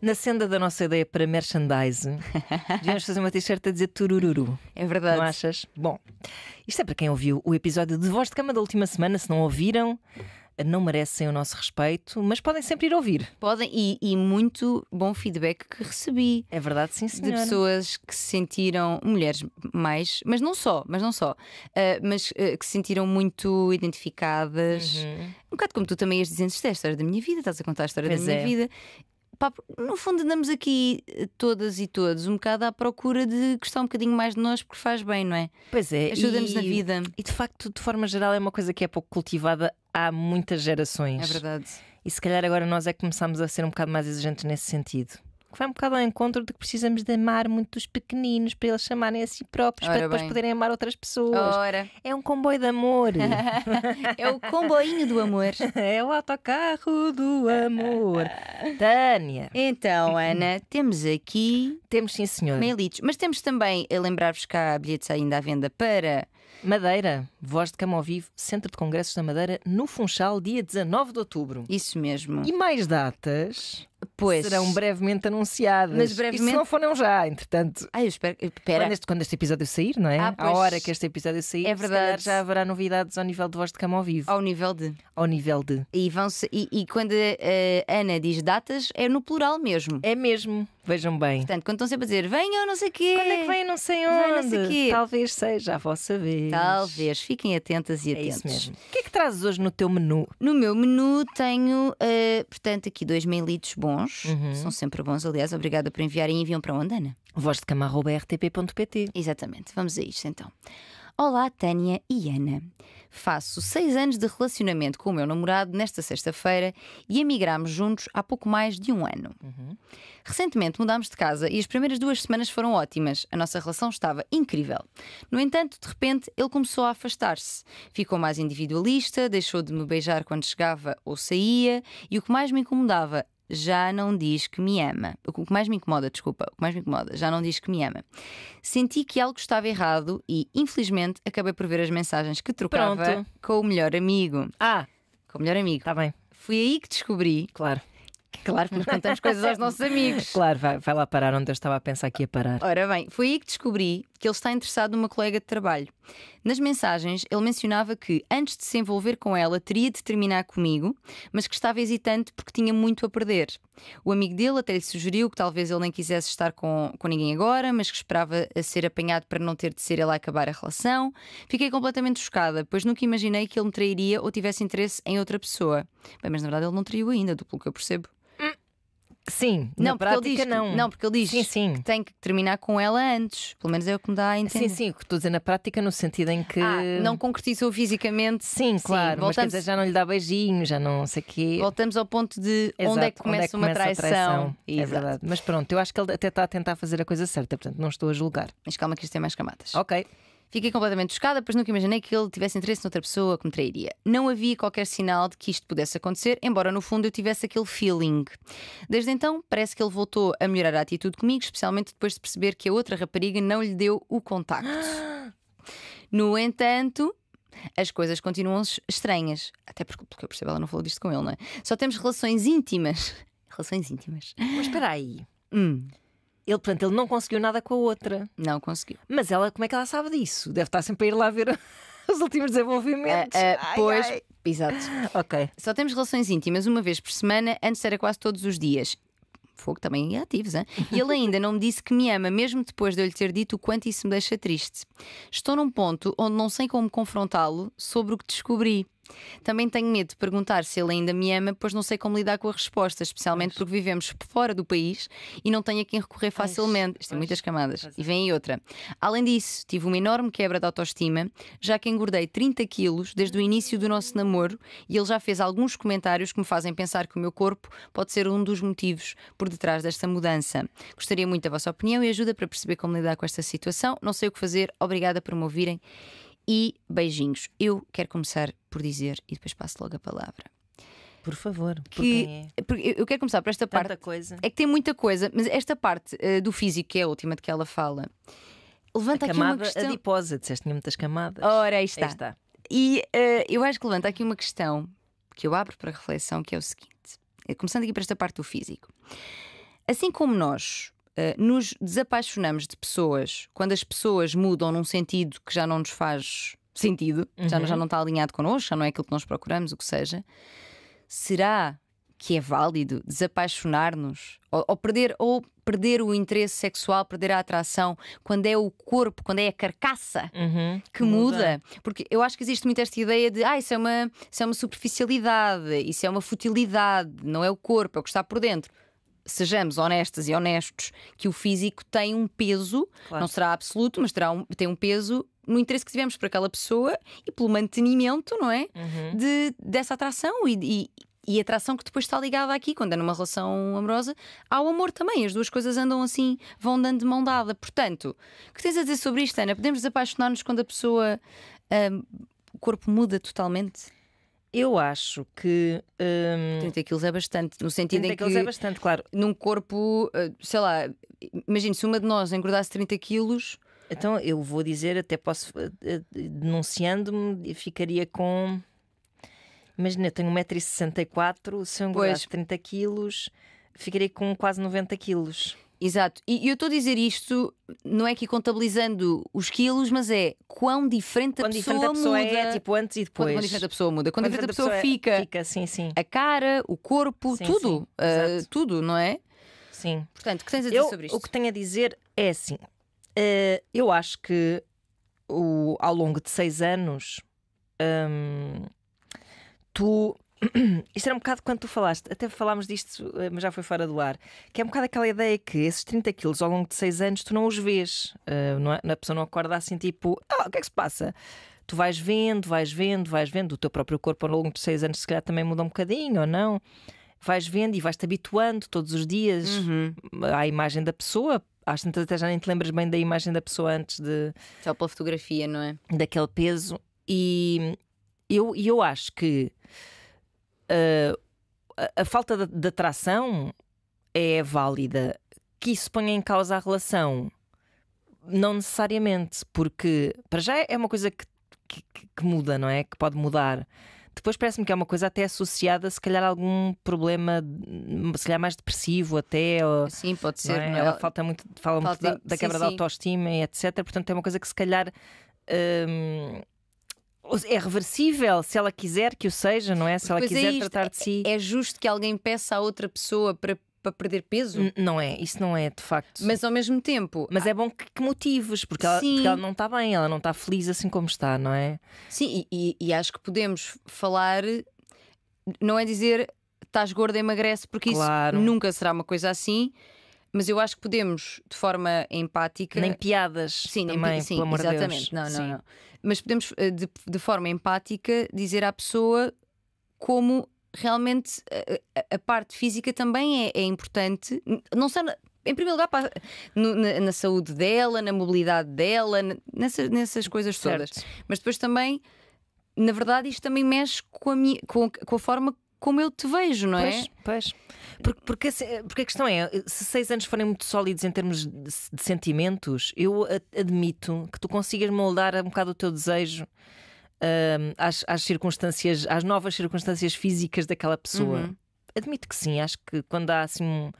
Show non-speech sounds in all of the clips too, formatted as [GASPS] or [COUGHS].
Na senda da nossa ideia para merchandising, [LAUGHS] devíamos fazer uma t-shirt a dizer turururu. É verdade. Não achas? Bom, isto é para quem ouviu o episódio de Voz de Cama da última semana. Se não ouviram, não merecem o nosso respeito, mas podem sempre ir ouvir. Podem, e, e muito bom feedback que recebi. É verdade, sim, senhora. De pessoas que se sentiram, mulheres mais, mas não só, mas não só, uh, mas uh, que se sentiram muito identificadas. Uhum. Um bocado como tu também ias dizendo, isto é a história da minha vida, estás a contar a história pois da minha é. vida no fundo andamos aqui eh, todas e todos um bocado à procura de gostar um bocadinho mais de nós porque faz bem, não é? Pois é. Ajuda-nos na vida. E de facto, de forma geral, é uma coisa que é pouco cultivada há muitas gerações. É verdade. E se calhar agora nós é que começamos a ser um bocado mais exigentes nesse sentido. Que vai um bocado ao encontro de que precisamos de amar muito os pequeninos para eles chamarem a si próprios, Ora para depois bem. poderem amar outras pessoas. Ora. É um comboio de amor. [LAUGHS] é o comboinho do amor. [LAUGHS] é o autocarro do amor. Tânia. Então, Ana, temos aqui. Temos, sim, senhor. Mailitos. Mas temos também, a lembrar-vos que há bilhetes ainda à venda para Madeira, Voz de Cama ao Vivo, Centro de Congressos da Madeira, no Funchal, dia 19 de outubro. Isso mesmo. E mais datas pois. serão brevemente anunciadas. Mas brevemente. E se não foram já, entretanto. Ah, eu espero. Pera. Quando, este, quando este episódio sair, não é? Ah, pois... A hora que este episódio sair, é verdade. já haverá novidades ao nível de Voz de Cama ao Vivo. Ao nível de. Ao nível de. E, vão e, e quando a Ana diz datas, é no plural mesmo. É mesmo. Vejam bem. Portanto, quando estão sempre a dizer venham não sei quê. Quando é que vem não sei onde? Não sei Talvez seja a vossa vez. Talvez. Fiquem atentas e atentos. É isso mesmo. O que é que trazes hoje no teu menu? No meu menu tenho, uh, portanto, aqui dois mil litros bons. Uhum. São sempre bons, aliás. Obrigada por enviarem. Enviam para onde, Ana? Voz de camarro.rtp.pt Exatamente. Vamos a isto então. Olá, Tânia e Ana. Faço seis anos de relacionamento com o meu namorado nesta sexta-feira e emigramos juntos há pouco mais de um ano. Uhum. Recentemente mudámos de casa e as primeiras duas semanas foram ótimas. A nossa relação estava incrível. No entanto, de repente, ele começou a afastar-se. Ficou mais individualista, deixou de me beijar quando chegava ou saía e o que mais me incomodava já não diz que me ama. O que mais me incomoda, desculpa, o que mais me incomoda, já não diz que me ama. Senti que algo estava errado e, infelizmente, acabei por ver as mensagens que trocava Pronto. com o melhor amigo. Ah! Com o melhor amigo. Está bem. Foi aí que descobri. Claro. claro que nos contamos coisas aos nossos amigos. Claro, vai, vai lá parar onde eu estava a pensar que ia parar. Ora bem, foi aí que descobri que ele está interessado numa colega de trabalho. Nas mensagens, ele mencionava que antes de se envolver com ela teria de terminar comigo, mas que estava hesitante porque tinha muito a perder. O amigo dele até lhe sugeriu que talvez ele nem quisesse estar com, com ninguém agora, mas que esperava a ser apanhado para não ter de ser ele a acabar a relação. Fiquei completamente chocada, pois nunca imaginei que ele me trairia ou tivesse interesse em outra pessoa. Bem, mas na verdade ele não traiu ainda, do que eu percebo. Sim, não, na prática não. Não, porque ele diz sim, sim. que tem que terminar com ela antes. Pelo menos é o que me dá a entender. Sim, sim, o que estou a dizer na prática, no sentido em que. Ah, não concretizou fisicamente. Sim, claro. Sim, voltamos... Mas dizer, já não lhe dá beijinho, já não sei o quê. Voltamos ao ponto de é Exato, onde é que começa, é que começa uma traição. traição. É Exato. verdade. Mas pronto, eu acho que ele até está a tentar fazer a coisa certa, portanto não estou a julgar. Mas calma que isto tem mais camadas. Ok. Fiquei completamente chocada, pois nunca imaginei que ele tivesse interesse noutra pessoa que me trairia. Não havia qualquer sinal de que isto pudesse acontecer, embora no fundo eu tivesse aquele feeling. Desde então, parece que ele voltou a melhorar a atitude comigo, especialmente depois de perceber que a outra rapariga não lhe deu o contacto. [GASPS] No entanto, as coisas continuam estranhas. Até porque, eu percebo, ela não falou disto com ele, não é? Só temos relações íntimas. [LAUGHS] relações íntimas. Mas espera aí. Hum. Ele, portanto, ele não conseguiu nada com a outra. Não conseguiu. Mas ela, como é que ela sabe disso? Deve estar sempre a ir lá ver [LAUGHS] os últimos desenvolvimentos. Uh, uh, ai, pois, ai. exato. [LAUGHS] Ok. Só temos relações íntimas uma vez por semana, antes era quase todos os dias. Fogo também é ativos, hein? [LAUGHS] E ele ainda não me disse que me ama, mesmo depois de eu lhe ter dito o quanto isso me deixa triste. Estou num ponto onde não sei como confrontá-lo sobre o que descobri. Também tenho medo de perguntar se ele ainda me ama, pois não sei como lidar com a resposta, especialmente pois. porque vivemos fora do país e não tenho a quem recorrer facilmente. É pois. Isto tem muitas camadas. Pois. E é. vem outra. Além disso, tive uma enorme quebra de autoestima, já que engordei 30 quilos desde o início do nosso namoro e ele já fez alguns comentários que me fazem pensar que o meu corpo pode ser um dos motivos por detrás desta mudança. Gostaria muito da vossa opinião e ajuda para perceber como lidar com esta situação. Não sei o que fazer. Obrigada por me ouvirem e beijinhos. Eu quero começar por dizer e depois passo logo a palavra. Por favor, que é? eu quero começar por esta Tanta parte. Coisa. É que tem muita coisa, mas esta parte uh, do físico, que é a última de que ela fala, levanta a aqui camada uma questão. adiposa, disseste tinha muitas camadas. Ora, aí está. Aí está. E uh, eu acho que levanta aqui uma questão que eu abro para reflexão, que é o seguinte: eh, começando aqui por esta parte do físico. Assim como nós uh, nos desapaixonamos de pessoas quando as pessoas mudam num sentido que já não nos faz sentido, uhum. já, já não está alinhado connosco, já não é aquilo que nós procuramos, o que seja. Será que é válido desapaixonar-nos ou, ou, perder ou perder o interesse sexual, perder a atração quando é o corpo, quando é a carcaça uhum, que muda. muda. porque eu acho que existe muito esta ideia de ah isso é uma isso é uma superficialidade, isso é uma futilidade, não é o corpo, é o que está por dentro. Sejamos honestas e honestos que o físico tem um peso, claro. não será absoluto, mas terá um, tem um peso no interesse que tivemos por aquela pessoa e pelo mantenimento, não é? Uhum. De, dessa atração e, e e atração que depois está ligada aqui, quando é numa relação amorosa, ao amor também. As duas coisas andam assim, vão dando de mão dada. Portanto, o que tens a dizer sobre isto, Ana? Podemos apaixonar-nos quando a pessoa. Hum, o corpo muda totalmente? Eu acho que. 30 hum, quilos é bastante, no sentido 30 em que. 30 quilos é bastante, claro. Num corpo, hum, sei lá, imagina se uma de nós engordasse 30 quilos então eu vou dizer, até posso, eh, eh, denunciando-me, ficaria com. Imagina, eu tenho 1,64m, se eu engordar 30 quilos, ficaria com quase 90 quilos. Exato. E eu estou a dizer isto, não é que contabilizando os quilos, mas é quão diferente a quão pessoa diferente a pessoa é, muda. é, tipo, antes e depois. Quão diferente a pessoa muda. Quão, diferente, a pessoa, pessoa é, fica. Fica, sim, sim. A cara, o corpo, sim, tudo. Sim. Uh, tudo, não é? Sim. Portanto, o que tens a dizer eu, sobre isto? O que tenho a dizer é assim: Uh, eu acho que o, ao longo de seis anos, um, tu. [CLEARS THROAT] Isto era um bocado quando tu falaste, até falámos disto, eh, mas já foi fora do ar, que é um bocado aquela ideia que esses 30 quilos ao longo de seis anos tu não os vês, uh, não é? a pessoa não acorda assim tipo, ah, o que é que se passa? Tu vais vendo, vais vendo, vais vendo, o teu próprio corpo ao longo de seis anos se calhar também muda um bocadinho ou não vais vendo e vais-te habituando todos os dias uhum. à imagem da pessoa, às tantas até já nem te lembras bem da imagem da pessoa antes de. Só pela fotografia, não é? Daquele peso. E eu, eu acho que uh, a, a, falta de, de atração é válida. Que isso ponha em causa a relação? Não necessariamente, porque para já é uma coisa que, que, que muda, não é? Que pode mudar. Depois parece-me que é uma coisa até associada, se calhar, a algum problema, se calhar mais depressivo até. Ou, sim, pode ser. É? é? Ela falta muito, fala falta muito da, da quebra sim, da autoestima e etc. Portanto, é uma coisa que se calhar. Hum, é reversível, se ela quiser que o seja, não é? Se ela pois é quiser é tratar de si. É justo que alguém peça a outra pessoa para para perder peso. N não é, isso não é de facto. Mas ao mesmo tempo. Mas é bom que, que motivos, porque ela, porque ela, não está bem, ela não está feliz assim como está, não é? Sim, e, e, e acho que podemos falar, não é dizer estás gorda, e emagrece, porque claro. isso nunca será uma coisa assim. Mas eu acho que podemos, de forma empática. Nem piadas. Sim, também, nem, sim pelo exatamente. Deus. Não, não, não, Mas podemos, eh, de, de forma empática, dizer à pessoa como realmente eh, a, a, parte física também é, é importante, não só. em primeiro lugar, para, no, na, na, saúde dela, na mobilidade dela, nessa, nessas coisas certo. todas. Mas depois também, na verdade, isto também mexe com a, minha, com, com a forma como eu te vejo, não é? pois, é? Pois, porque, porque, porque a questão é: se seis anos forem muito sólidos em termos de, de sentimentos, eu admito que tu consigas moldar um bocado o teu desejo uh, às, às, circunstâncias, às novas circunstâncias físicas daquela pessoa? Uhum. Admito que sim, acho que quando há assim um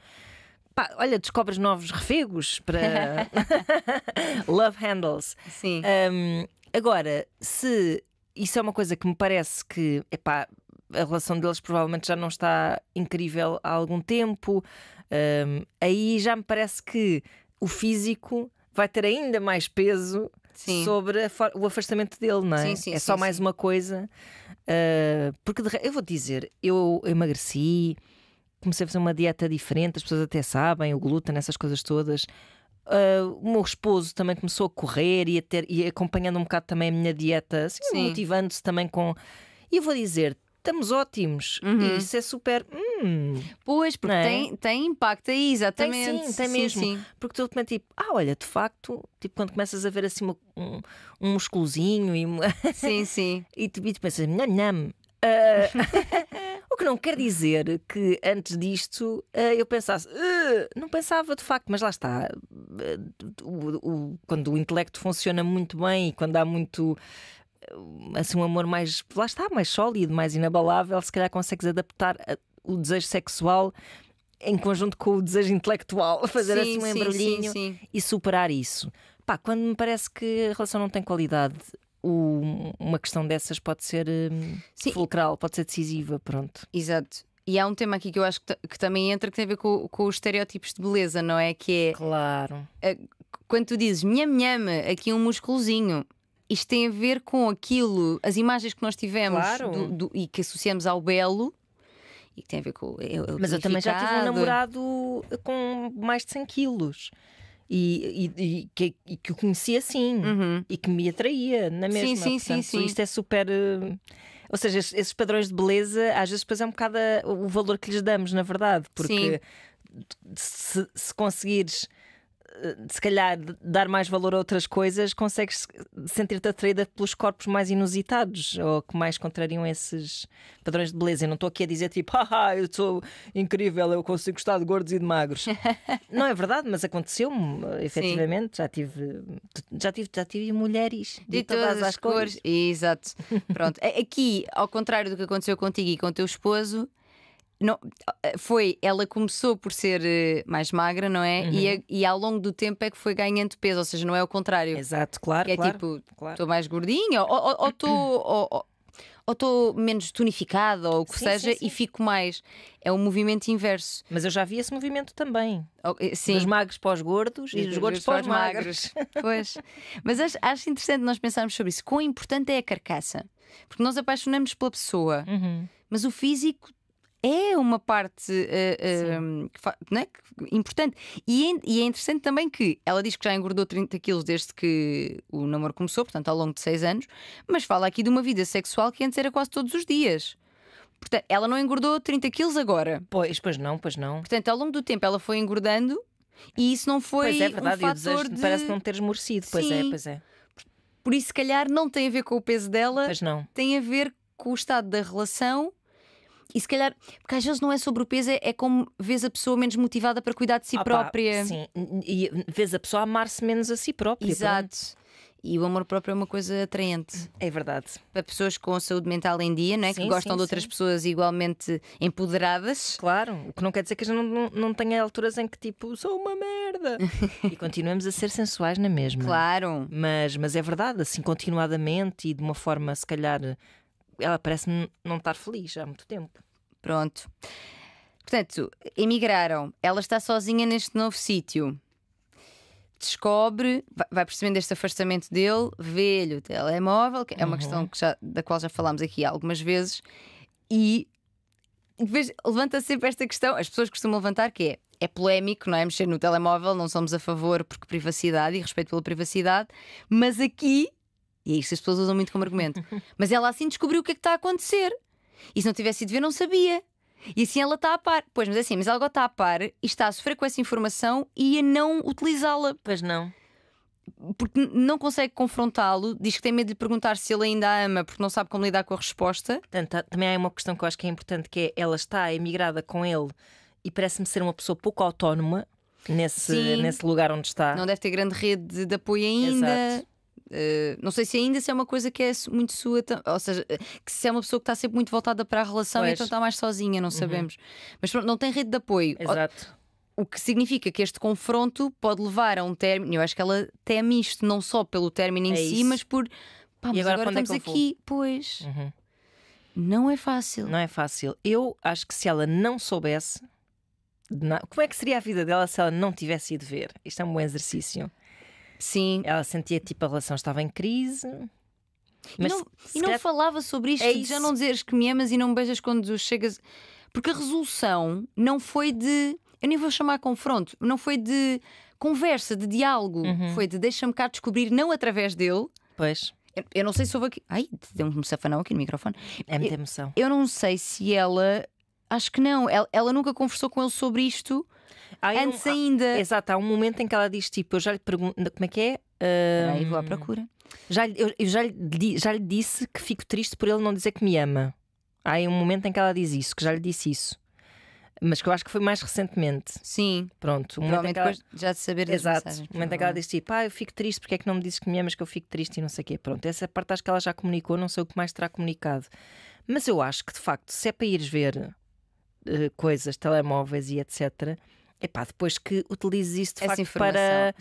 olha, descobres novos refegos para [LAUGHS] love handles. Sim. Um, agora, se isso é uma coisa que me parece que, epá, a relação deles provavelmente já não está incrível há algum tempo, um, aí já me parece que o físico vai ter ainda mais peso sim. sobre o afastamento dele, não é? Sim, sim, é só mais uma coisa. Uh, porque de, eu vou dizer, eu emagreci, comecei a fazer uma dieta diferente, as pessoas até sabem, o glúten, essas coisas todas. Uh, o meu esposo também começou a correr e, a ter, e acompanhando um bocado também a minha dieta, assim, motivando-se também com. E eu vou dizer, estamos ótimos. Uhum. E isso é super. Hum, pois, porque é? tem, tem impacto aí, é exatamente. Tem, sim, tem sim, mesmo. Sim. Porque tu repente, tipo, ah, olha, de facto, tipo, quando começas a ver assim um, um musculozinho e. [LAUGHS] Sim, sim. e, tu, e tu pensas, nham, nham. Uh, [LAUGHS] o que não quer dizer que antes disto uh, eu pensasse, uh, não pensava de facto, mas lá está. O, o, quando o intelecto funciona muito bem e quando há muito assim, um amor mais, lá está, mais sólido, mais inabalável, se calhar consegues adaptar a, eh, o desejo sexual em conjunto com o desejo intelectual, [LAUGHS] fazer sim, assim um embrulhinho e superar isso. Pá, quando me parece que a relação não tem qualidade, o, uma questão dessas pode ser hum, fulcral, pode ser decisiva, pronto. Exato. E há um tema aqui que eu acho que, que também entra que tem a ver com, com, os estereótipos de beleza, não é? Que é. Claro. A, eh, quando tu dizes minha nhama, aqui um musculozinho isto tem a ver com aquilo, as imagens que nós tivemos claro. do, do, e que associamos ao belo. E tem a ver com. É, é Mas eu também já tive um namorado com mais de 100 quilos. E, e, e, que, e que o conhecia assim uhum. e que me atraía na mesma. Sim, sim, Portanto, sim, sim. Isto é super. Eh, ou seja, esses padrões de beleza, às vezes, depois é um bocado o valor que lhes damos, na verdade, porque se, se conseguires eh, se calhar, dar mais valor a outras coisas, consegues sentir-te atraída pelos corpos mais inusitados ou que mais contrariam esses padrões de beleza. Eu não estou aqui a dizer tipo, haha, [LAUGHS] ah, eu sou incrível, eu consigo gostar de gordos e de magros. [LAUGHS] não é verdade, mas aconteceu-me, eh, efetivamente. Já tive, já tive, já tive mulheres de, de todas, todas, as cores. cores. Exato. Pronto. [LAUGHS] Aqui, ao contrário do que aconteceu contigo e com o teu esposo, não, eh, foi, ela começou por ser eh, mais magra, não é? Uhum. E, e ao longo do tempo é que foi ganhando peso, ou seja, não é o contrário. Exato, claro. É claro, tipo, estou claro. mais gordinha, ou estou ou estou [CLEARS THROAT] menos tonificada ou o que sim, seja sim, sim. e fico mais. É um movimento inverso. Mas eu já vi esse movimento também. Oh, eh, sim. Dos magros para os gordos e, e dos, gordos para os magros. magros. [LAUGHS] pois. Mas acho, acho, interessante nós pensarmos sobre isso. Quão importante é a carcaça? Porque nós apaixonamos pela pessoa, uhum. mas o físico é uma parte uh, uh, né, importante. E é, e é, interessante também que ela diz que já engordou 30 quilos desde que o namoro começou, portanto, ao longo de 6 anos, mas fala aqui de uma vida sexual que antes era quase todos os dias. Portanto, ela não engordou 30 quilos agora. Pois, pois não, pois não. Portanto, ao longo do tempo ela foi engordando e isso não foi. Pois é, verdade, um fator de... parece não ter esmorecido. Pois é, Sim. é, pois é. Por isso, se calhar, não tem a ver com o peso dela, pois não. tem a ver com o estado da relação e se calhar, porque às vezes não é sobre o peso, é, é como vês a pessoa menos motivada para cuidar de si ah, própria. Pá, sim, e vês a pessoa amar-se menos a si própria. É? Exato. Pronto. E o amor próprio é uma coisa atraente. É verdade. Para pessoas com saúde mental em dia, não é? Sim, que gostam sim, de outras sim. pessoas igualmente empoderadas. Claro, o que não quer dizer que a gente não, não tenha alturas em que tipo, sou uma merda. [LAUGHS] e continuamos a ser sensuais na mesma. Claro. Mas, mas é verdade, assim, continuadamente e de uma forma, se calhar, ela parece-me não estar feliz há muito tempo. Pronto. Portanto, emigraram. Ela está sozinha neste novo sítio. Descobre, vai percebendo este afastamento dele, vê-lhe o telemóvel, que é uma uhum. questão que já, da qual já falámos aqui algumas vezes, e levanta -se sempre esta questão, as pessoas costumam levantar, que é é polémico, não é? Mexer no telemóvel, não somos a favor porque privacidade e respeito pela privacidade, mas aqui e é isso isto as pessoas usam muito como argumento. [LAUGHS] Mas ela assim descobriu o que é que está a acontecer. E se não tivesse ido ver, não sabia. E assim ela está a par. Pois, mas é assim, mas ela está a par e está a sofrer com essa informação e a não utilizá-la. Pois não. Porque não consegue confrontá-lo, diz que tem medo de perguntar se ele ainda a ama, porque não sabe como lidar com a resposta. Portanto, também há uma questão que eu acho que é importante, que é ela está emigrada com ele e parece-me ser uma pessoa pouco autónoma nesse, nesse lugar onde está. Não deve ter grande rede de apoio ainda. Exato. Eh, não sei se ainda se é uma coisa que é muito sua, ou seja, eh, que se é uma pessoa que está sempre muito voltada para a relação então pois. então está mais sozinha, não uhum. sabemos. Uhum. Mas pronto, não tem rede de apoio. Exato. O, que significa que este confronto pode levar a um término. Eu acho que ela teme isto, não só pelo término em é si, mas por. Pá, mas agora, agora é estamos é aqui, pois. Uhum. Não é fácil. Não é fácil. Eu acho que se ela não soubesse. Como é que seria a vida dela se ela não tivesse ido ver? Isto é um bom exercício. Sim, ela sentia tipo a relação estava em crise. Mas e não, e não falava sobre isto, é de já não dizeres que me amas e não me beijas quando chegas. Porque a resolução não foi de. Eu nem vou chamar confronto, não foi de conversa, de diálogo. Uhum. Foi de deixa-me cá descobrir, não através dele. Pois. Eu, eu não sei se houve aqui. Ai, deu-me um safanão aqui no microfone. É muita emoção. Eu, eu não sei se ela. Acho que não. Ela, ela nunca conversou com ele sobre isto Antes um, ainda. Há, exato, há um momento em que ela diz tipo: Eu já lhe pergunto. Como é que é? Uh, Aí vou à procura. Já, eu, eu já, lhe, já lhe disse que fico triste por ele não dizer que me ama. Há um momento em que ela diz isso, que já lhe disse isso. Mas que eu acho que foi mais recentemente. Sim. Pronto. Um momento ela... depois já de saber das Exato. um momento em que ela diz tipo, ah, eu fico triste, porque é que não me disse que me amas, que eu fico triste e não sei o quê. Pronto, essa parte acho que ela já comunicou, não sei o que mais terá comunicado. Mas eu acho que, de facto, se é para ires ver uh, coisas, telemóveis e etc., epá, depois que utilizes isso de facto para,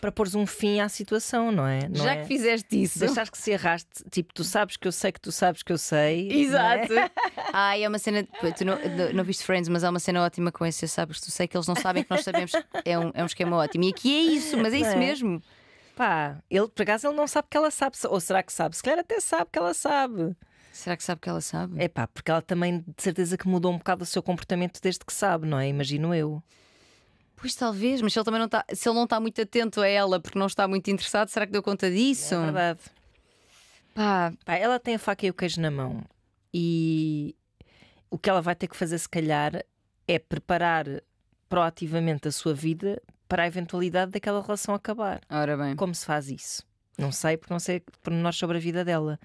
para pôres um fim à situação, não é? Não Já é? que fizeste isso. Deixares que se arraste, tipo, tu sabes que eu sei que tu sabes que eu sei. É? Exato. É? [LAUGHS] Ai, é uma cena. Tu não, não viste Friends, mas há é uma cena ótima com esse, sabes? Tu sei que eles não sabem que nós sabemos. É um, é um esquema ótimo. E aqui é isso, mas é isso é. mesmo. Pá, ele, por acaso, ele não sabe que ela sabe. Ou será que sabe? Se calhar até sabe que ela sabe. Será que sabe que ela sabe? É pá, porque ela também de certeza que mudou um bocado o seu comportamento desde que sabe, não é? Imagino eu. Pois talvez, mas se ele também não está, se ele não está muito atento a ela porque não está muito interessado, será que deu conta disso? É verdade. Pá. Pá, ela tem a faca e o queijo na mão e o que ela vai ter que fazer, se calhar, é preparar proativamente a sua vida para a eventualidade daquela relação acabar. Ora bem. Como se faz isso? Não sei, porque não sei pormenores sobre a vida dela.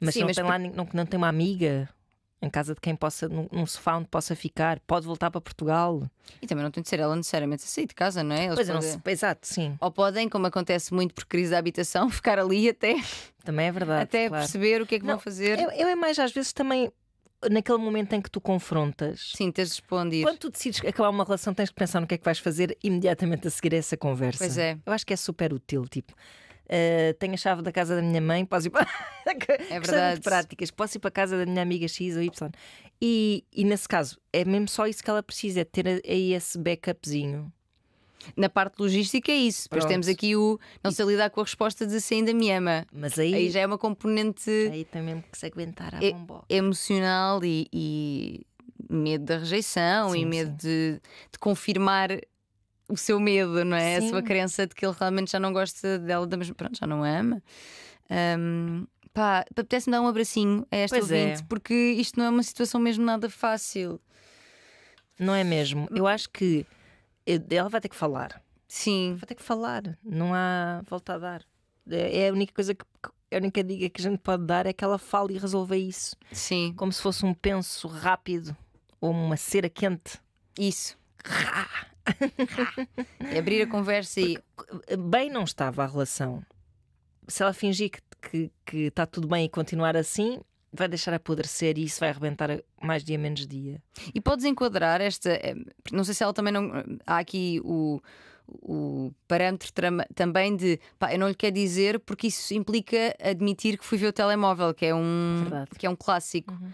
Mas, Sim, não, mas tem lá, não, não tem uma amiga em casa de quem possa, num, se sofá onde possa ficar, pode voltar para Portugal. E também não tem de ser ela necessariamente a sair de casa, não é? Eles pois podem... não se... Exato, sim. Ou podem, como acontece muito por crise da habitação, [LAUGHS] ficar ali até. Também é verdade. Até claro. perceber o que é que não, vão fazer. Eu, eu é mais, às vezes também naquele momento em que tu confrontas. Sim, tens de responder. Quando tu decides acabar uma relação, tens de pensar no que é que vais fazer imediatamente a seguir a essa conversa. Pois é. Eu acho que é super útil, tipo. Eh, tenho a chave da casa da minha mãe, posso ir para. [LAUGHS] é verdade. práticas, posso ir para a casa da minha amiga X ou Y. E, e nesse caso, é mesmo só isso que ela precisa, é ter aí é esse backupzinho. Na parte logística é isso. Pronto. Depois temos aqui o não sei lidar com a resposta de se ainda me ama. Mas aí, aí já é uma componente. Aí que se aguentar a é, Emocional e, e, medo da rejeição sim, e medo de, de, confirmar o seu medo, não é? Sim. A sua crença de que ele realmente já não gosta dela, da mesma, pronto, já não a ama. Um, pá, apetece-me dar um abracinho a esta pois é. ouvinte, é. porque isto não é uma situação mesmo nada fácil. Não é mesmo? Hum. Eu acho que eh, ela vai ter que falar. Sim. Vai ter que falar, não há volta a dar. É, é a única coisa que. A única dica que a gente pode dar é que ela fale e resolva isso. Sim. Como se fosse um penso rápido ou uma cera quente. Isso. É abrir a conversa e. Porque eh, bem não estava a relação. Se ela fingir que, que, que está tudo bem e continuar assim, vai deixar apodrecer e isso vai arrebentar mais dia menos dia. E podes enquadrar esta. Eh, não sei se ela também não. Eh, há aqui o, o parâmetro também de pá, eu não lhe quero dizer porque isso implica admitir que fui ver o telemóvel, que é um, que é um clássico. Uhum.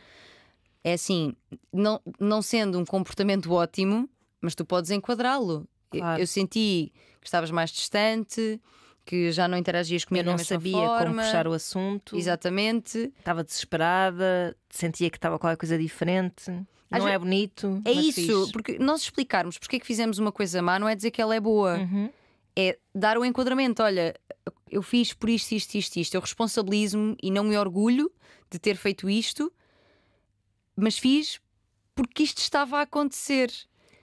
É assim, não, não sendo um comportamento ótimo, mas tu podes enquadrá-lo. Claro. Eu, senti que estavas mais distante, que já não interagias comigo. Eu não sabia forma. como puxar o assunto. Exatamente. Estava desesperada, sentia que estava qualquer coisa diferente. não é bonito. É isso, porque nós explicarmos porque é que fizemos uma coisa má não é dizer que ela é boa. Uhum. É dar o um enquadramento. Olha, eu fiz por isto, isto, isto, isto. Eu responsabilizo-me e não me orgulho de ter feito isto, mas fiz porque isto estava a acontecer.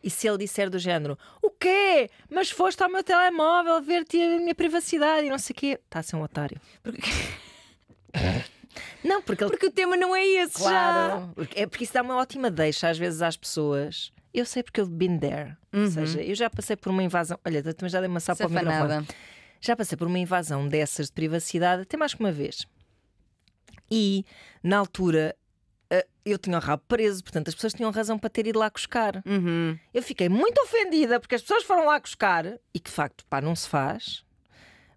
E se ele disser do género: O quê? Mas foste ao meu telemóvel ver-te a minha privacidade e não sei o quê, está a ser um otário. Porque... Não, porque, ele... porque o tema não é esse, claro. já. É porque isso dá uma ótima deixa às vezes às pessoas. Eu sei porque eu been there. Uhum. Ou seja, eu já passei por uma invasão. Olha, também já dei uma sapa ao microfone. Já passei por uma invasão dessas de privacidade, até mais que uma vez. E na altura ah, eu tinha o rabo preso, portanto as pessoas tinham razão para ter ido lá cuscar. Uhum. Eu fiquei muito ofendida porque as pessoas foram lá cuscar e que de facto pá, não se faz,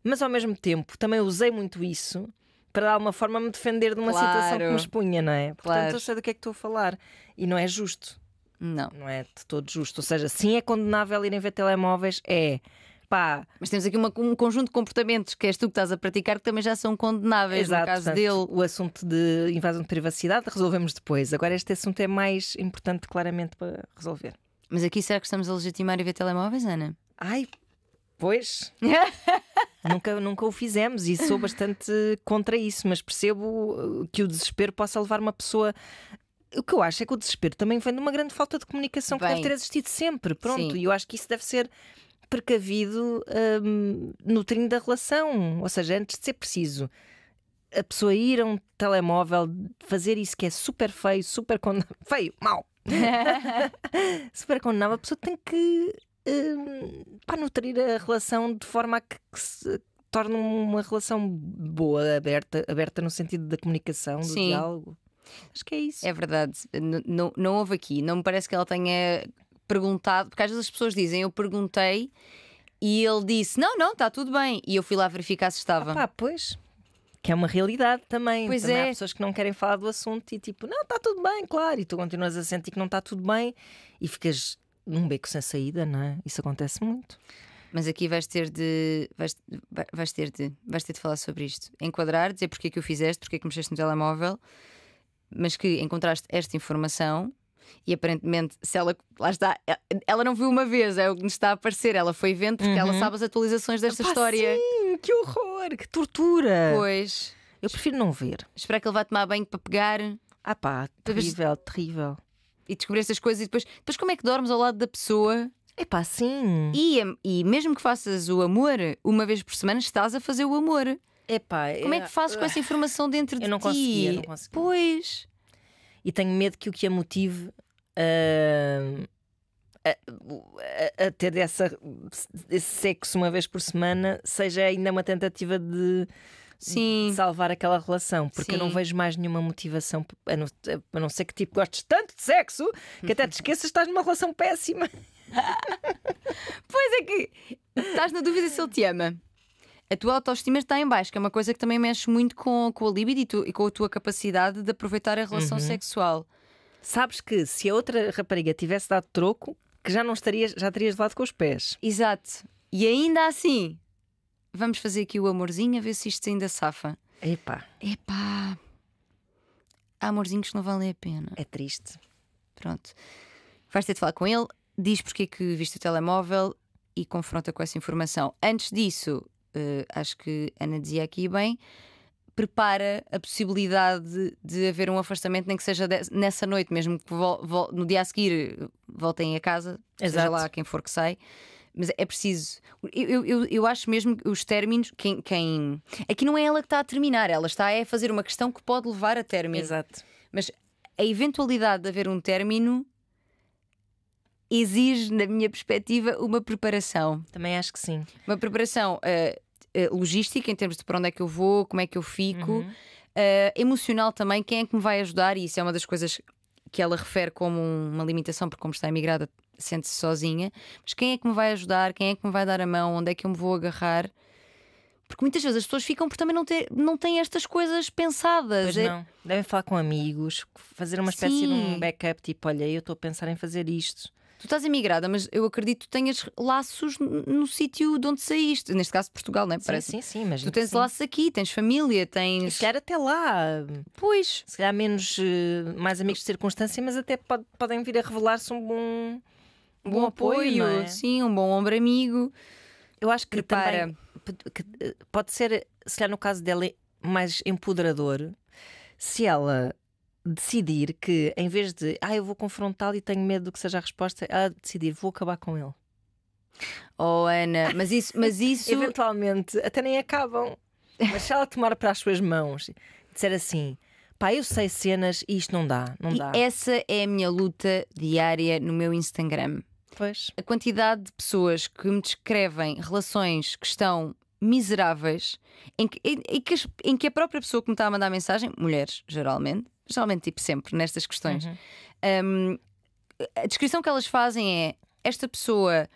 mas ao mesmo tempo também usei muito isso para de alguma forma me defender de uma claro. situação que me expunha, não é? Portanto, eu sei do que é que estou a falar e não é justo. Não. Não é de todo justo. Ou seja, sim é condenável irem ver telemóveis, é pá. Mas temos aqui uma, um conjunto de comportamentos que és tu que estás a praticar que também já são condenáveis Exato, no caso dele. O assunto de invasão de privacidade resolvemos depois. Agora, este assunto é mais importante, claramente, para resolver. Mas aqui será que estamos a legitimar e ver telemóveis, Ana? Ai, pois. [LAUGHS] nunca, nunca o fizemos e sou bastante contra isso, mas percebo uh, que o desespero possa levar uma pessoa o que eu acho é que o desespero também vem de uma grande falta de comunicação Bem, que deve ter existido sempre. Pronto, e eu acho que isso deve ser precavido hum, nutrindo da relação, ou seja, antes de ser preciso a pessoa ir a um telemóvel fazer isso que é super feio, super condenável, [LAUGHS] feio, mau, [LAUGHS] super condenável, a pessoa tem que um, pá, nutrir a relação de forma a que, que se torne uma relação boa, aberta, aberta no sentido da comunicação, do Sim. diálogo. Acho que é isso. É verdade. N não houve aqui. Não me parece que ela tenha perguntado, porque às vezes as pessoas dizem, eu perguntei e ele disse, não, não, está tudo bem. E eu fui lá verificar se estava. Ah, pois. Que é uma realidade também. Pois também é. há pessoas que não querem falar do assunto e tipo, não, está tudo bem, claro. E tu continuas a sentir que não está tudo bem e ficas num beco sem saída, não é? Isso acontece muito. Mas aqui vais ter de. Vais, vais, ter de. Vais ter de falar sobre isto. Enquadrar, dizer porque é que o fizeste, porque é que mexeste no telemóvel, mas que encontraste esta informação e aparentemente, se ela. Lá está. É, ela não viu uma vez, é o que nos está a aparecer. Ela foi vendo porque uhum. ela sabe as atualizações desta história. Sim, que horror, que tortura. Pois. Eu prefiro não ver. Espero que ele vá tomar banho para pegar. Ah pá, terrível, terrível. E descobrir essas coisas e depois. Depois como é que dormes ao lado da pessoa? É pá, sim. E, e mesmo que faças o amor, uma vez por semana estás a fazer o amor. Epá, é Como é que é, fazes com ah, essa informação dentro eu de não ti? Conseguia, não conseguia. Pois e tenho medo que o que a motive. Ah, a, a, a, ter essa, esse sexo uma vez por semana seja ainda uma tentativa de, de salvar aquela relação, porque Sim. eu não vejo mais nenhuma motivação, a não, a não ser que tipo gostes tanto de sexo que até te esqueças que estás numa relação péssima. [LAUGHS] pois é que estás na dúvida se ele te ama a tua autoestima está em baixo, que é uma coisa que também mexe muito com, com a libido e, tu, e com a tua capacidade de aproveitar a relação uhum. sexual. Sabes que se a outra rapariga tivesse dado troco, que já não estarias, já terias de lado com os pés. Exato. E ainda assim, vamos fazer aqui o amorzinho a ver se isto ainda safa. Epá. Epá. Há amorzinhos que não valem a pena. É triste. Pronto. Vais ter de falar com ele, diz porque é que viste o telemóvel e confronta com essa informação. Antes disso, uh, acho que Ana dizia aqui bem, prepara a possibilidade de haver um afastamento, nem que seja nessa noite, mesmo que no dia a seguir eh, voltem a casa, Exato. seja lá quem for que sai. Mas é preciso. Eu, eu, eu acho mesmo que os términos. Quem, quem. Aqui não é ela que está a terminar, ela está a fazer uma questão que pode levar a término. Exato. Mas a eventualidade de haver um término exige, na minha perspectiva, uma preparação. Também acho que sim. Uma preparação uh, logística, em termos de para onde é que eu vou, como é que eu fico, uhum. uh, emocional também, quem é que me vai ajudar, e isso é uma das coisas que ela refere como uma limitação, porque como está emigrada, sente-se sozinha. Mas quem é que me vai ajudar, quem é que me vai dar a mão, onde é que eu me vou agarrar? Porque muitas vezes as pessoas ficam por também não, ter, não têm estas coisas pensadas. Pois é... não. Devem falar com amigos, fazer uma espécie Sim. de um backup, tipo, olha, eu estou a pensar em fazer isto. Tu estás emigrada, mas eu acredito que tenhas laços no sítio de onde saíste. Neste caso, Portugal, não é? Sim, Parece. Sim, sim, mas. Tu tens sim. laços aqui, tens família, tens. Se calhar até lá. Pois. Se calhar menos. Eh, mais amigos de circunstância, mas até podem vir a revelar-se um bom. Um bom, bom apoio, apoio é? sim, um bom ombro amigo. Eu acho que, também, para... Eh, pode ser, se calhar no caso dela, é mais empoderador se ela decidir que, em vez de ah, eu vou confrontá-lo e tenho medo que seja a resposta, a decidir vou acabar com ele. Oh, Ana, mas isso. Mas [LAUGHS] isso... Eventualmente, até nem acabam. Mas se ela tomar para as suas mãos e disser assim. Pá, eu sei cenas e isto não dá, não e dá. Essa é a minha luta diária no meu Instagram. Pois. A quantidade de pessoas que me descrevem relações que estão miseráveis em que, em, em, que, em que a própria pessoa que me está a mandar a mensagem, mulheres geralmente, geralmente tipo sempre nestas questões, uhum. um, a descrição que elas fazem é esta pessoa.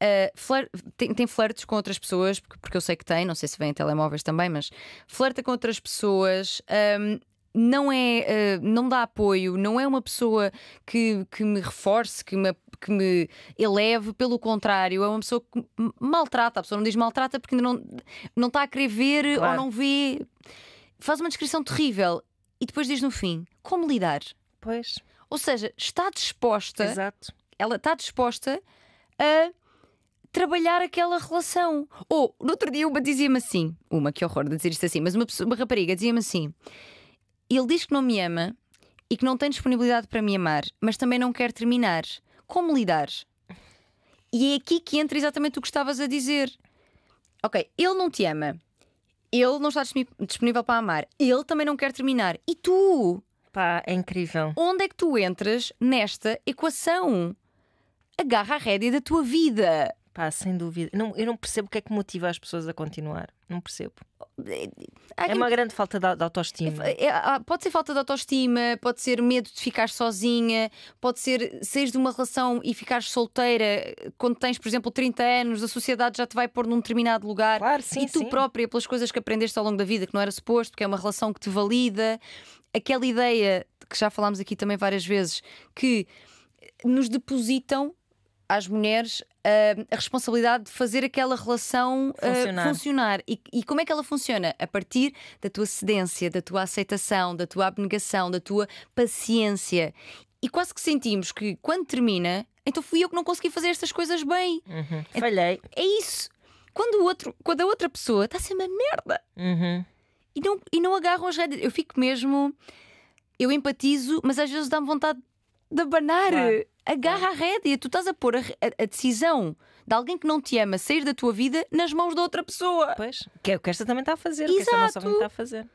Uh, tem, tem flertes com outras pessoas, porque, porque eu sei que tem, não sei se vem em telemóveis também, mas flerta com outras pessoas, um, não é, uh, não dá apoio, não é uma pessoa que, que me reforce, que me que me eleve, pelo contrário, é uma pessoa que maltrata. A pessoa não diz maltrata porque ainda não, não está a querer ver claro. ou não vê. Faz uma descrição terrível e depois diz no fim como lidar. Pois. Ou seja, está disposta. Exato. Ela está disposta a trabalhar aquela relação. Ou, no outro dia, uma dizia-me assim, uma, que horror de dizer isto assim, mas uma, uma rapariga dizia-me assim: ele diz que não me ama e que não tem disponibilidade para me amar, mas também não quer terminar como lidar? E é aqui que entra exatamente o que estavas a dizer. Ok, ele não te ama. Ele não está disponível para amar. Ele também não quer terminar. E tu? Pá, é incrível. Onde é que tu entras nesta equação? Agarra a rédea da tua vida. Pá, sem dúvida. Não, eu não percebo o que é que motiva as pessoas a continuar. Não percebo. É ah, uma grande falta de autoestima. É, é, ah, pode ser falta de autoestima, pode ser medo de ficar sozinha, pode ser sair de uma relação e ficar solteira quando tens, por exemplo, 30 anos, a sociedade já te vai pôr num determinado lugar claro, sim, e tu sim. própria, pelas coisas que aprendeste ao longo da vida, que não era suposto, que é uma relação que te valida, aquela ideia que já falámos aqui também várias vezes, que nos depositam às mulheres uh, a responsabilidade de fazer aquela relação eh, funcionar. Uh, funcionar. E, e, como é que ela funciona? A partir da tua cedência, da tua aceitação, da tua abnegação, da tua paciência. E quase que sentimos que quando termina, então fui eu que não consegui fazer estas coisas bem. Uhum. É Falhei. É isso. Quando, o outro, quando a outra pessoa está a ser uma merda uhum. e, não, e não agarram as rédeas, eu fico mesmo eu empatizo, mas às vezes dá-me vontade de abanar. Eh, agarra a rédea. Tu estás a pôr a, a, a, decisão de alguém que não te ama sair da tua vida nas mãos de outra pessoa. Pois, que é o que esta também está a fazer. Exato. O que esta nossa mãe está a fazer.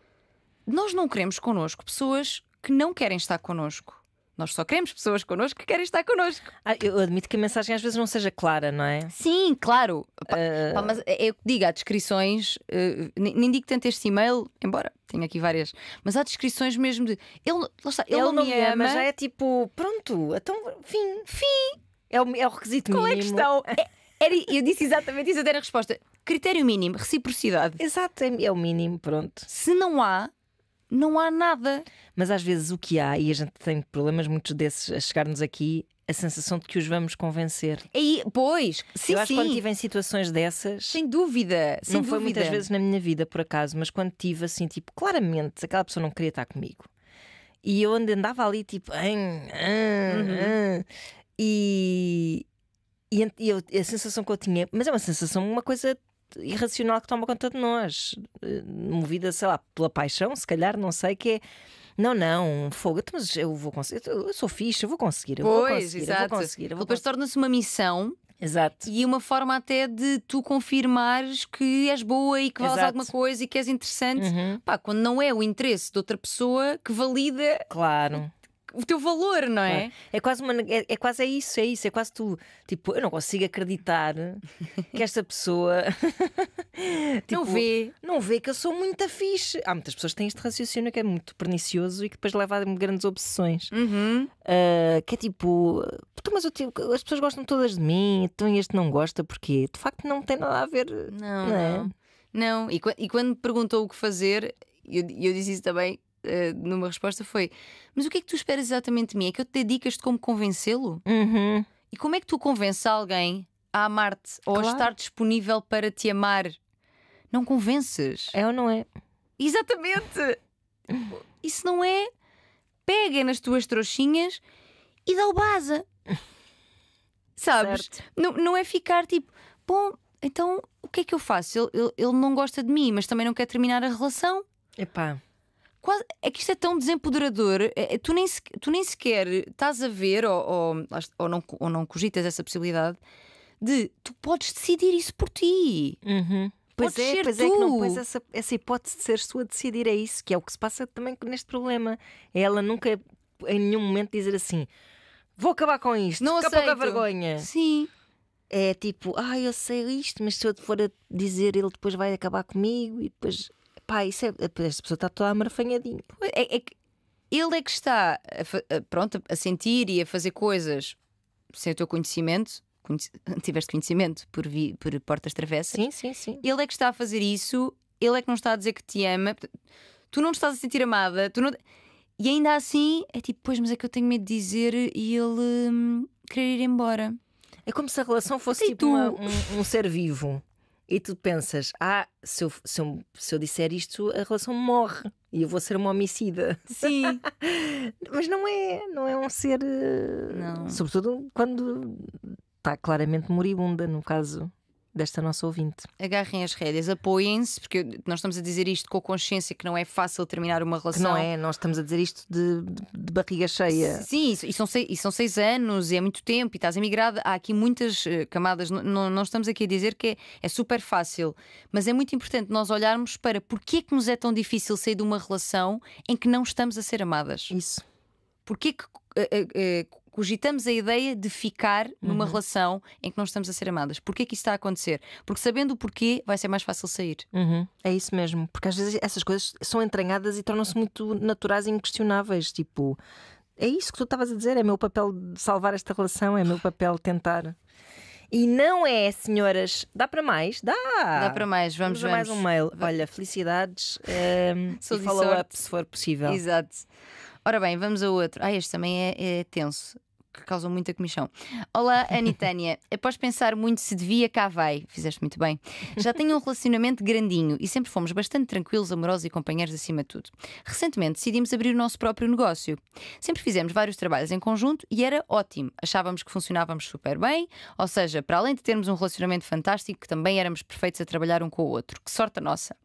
Nós não queremos connosco pessoas que não querem estar connosco. Nós só queremos pessoas connosco que querem estar connosco. Ah, eu admito que a mensagem às vezes não seja clara, não é? Sim, claro. Pá, uh... pá, mas é, é eu digo, há descrições, uh, nem, digo tanto este e-mail, embora tenho aqui várias, mas há descrições mesmo de. Ele, está, ele, ele não, me ama, ama, já é tipo, pronto, então, fim, fim. É o, é o requisito Qual mínimo. Qual é a questão? [LAUGHS] é, era, eu disse exatamente isso, eu dei a resposta. Critério mínimo, reciprocidade. Exato, é, é o mínimo, pronto. Se não há, não há nada. Mas às vezes o que há, e a gente tem problemas muitos desses a chegar-nos aqui, a sensação de que os vamos convencer. E, pois, sim, eu acho sim. que quando tive em situações dessas. Sem dúvida, sem Não dúvida. foi muitas vezes na minha vida, por acaso, mas quando tive assim, tipo, claramente, aquela pessoa não queria estar comigo. E eu andava ali, tipo, hum, hum, hum. e. E eu, a sensação que eu tinha, mas é uma sensação, uma coisa irracional que toma conta de nós, eh, movida, sei lá, pela paixão, se calhar, não sei, que é. Não, não, fogo, mas eu vou conseguir, eu sou ficha, eu vou conseguir, eu pois, vou conseguir, exato. eu vou conseguir. Eu vou Depois torna-se uma missão Exato. E uma forma até de tu confirmares que és boa e que vales Exato. alguma coisa e que és interessante. Uhum. Pá, quando não é o interesse de outra pessoa que valida. Claro o teu valor, não é? É, é quase uma, é, é, quase é isso, é isso, é quase tu, tipo, eu não consigo acreditar que esta pessoa [LAUGHS] tipo, não vê, não vê que eu sou muito fixe. Há muitas pessoas que têm este raciocínio que é muito pernicioso e que depois leva a grandes obsessões. Uhum. Uh, que é tipo, mas eu, tipo, as pessoas gostam todas de mim, então este não gosta, porque de facto não tem nada a ver. Não, não. É? não. E, e, quando me perguntou o que fazer, eu, eu disse isso também eh, numa resposta foi: Mas o que é que tu esperas exatamente de mim? É que eu te dedicas dicas de como convencê-lo? Uhum. E como é que tu convences alguém a amar-te ou claro. a estar disponível para te amar? Não convences. É ou não é? Exatamente! [LAUGHS] Isso não é. Pega nas tuas trouxinhas e dá o baza. Sabes? Não, não é ficar tipo, bom, então o que é que eu faço? Ele, ele, ele não gosta de mim, mas também não quer terminar a relação. Epá quase, é que isto é tão desempoderador, é, é tu, nem, tu nem sequer estás a ver ou, ou, ou, não, ou não cogitas essa possibilidade de tu podes decidir isso por ti. Uhum. Pois podes é, pois tu. é que não pões essa, essa hipótese de ser sua decidir, é isso, que é o que se passa também neste problema. É ela nunca em nenhum momento dizer assim: vou acabar com isto, não acaba com a vergonha. Sim. É tipo, ah, eu sei isto, mas se eu for a dizer, ele depois vai acabar comigo e depois pá, isso é, esta pessoa está toda amarfanhadinha. É, é que ele é que está a, a, pronto, a sentir e a fazer coisas sem o teu conhecimento, conhec [LAUGHS] tiveste conhecimento por, vi, por portas travessas. Sim, sim, sim. Ele é que está a fazer isso, ele é que não está a dizer que te ama, tu não estás a sentir amada, tu não. E ainda assim é tipo, pois, mas é que eu tenho medo de dizer e ele hum, querer ir embora. É como se a relação fosse tipo uma, um, um ser vivo e tu pensas, ah, se eu, se eu, se eu disser isto, a relação morre e eu vou ser uma homicida. Sim. [LAUGHS] Mas não é, não é um ser. Eh, não. Sobretudo quando está claramente moribunda, no caso desta nossa ouvinte. Agarrem as rédeas, apoiem-se, porque nós estamos a dizer isto com a consciência que não é fácil terminar uma relação. não é, nós estamos a dizer isto de, de barriga cheia. Sim, e são, seis, e são seis anos, e é muito tempo, e estás emigrada. Há aqui muitas eh, camadas, não, estamos aqui a dizer que é, é super fácil, mas é muito importante nós olharmos para porque é que nos é tão difícil sair de uma relação em que não estamos a ser amadas. Isso. Porquê que eh, eh, cogitamos a ideia de ficar numa uhum. relação em que não estamos a ser amadas. Porquê que isso está a acontecer? Porque sabendo o porquê, vai ser mais fácil sair. Uhum. É isso mesmo, porque às vezes essas coisas são entranhadas e tornam-se muito naturais e inquestionáveis. Tipo, é isso que tu estavas a dizer, é meu papel salvar esta relação, é meu papel tentar. E não é, senhoras. Dá para mais? Dá! Dá para mais, vamos, vamos. mais um mail. Olha, felicidades um, ehm, e follow-up se for possível. Exato. Ora bem, vamos a outro. Ah, este também é, é tenso que causam muita comichão. Olá, Anitânia. [LAUGHS] Após pensar muito se devia, cá vai. Fizeste muito bem. Já tenho um relacionamento grandinho e sempre fomos bastante tranquilos, amorosos e companheiros acima de tudo. Recentemente decidimos abrir o nosso próprio negócio. Sempre fizemos vários trabalhos em conjunto e era ótimo. Achávamos que funcionávamos super bem, ou seja, para além de termos um relacionamento fantástico, também éramos perfeitos a trabalhar um com o outro. Que sorte a nossa!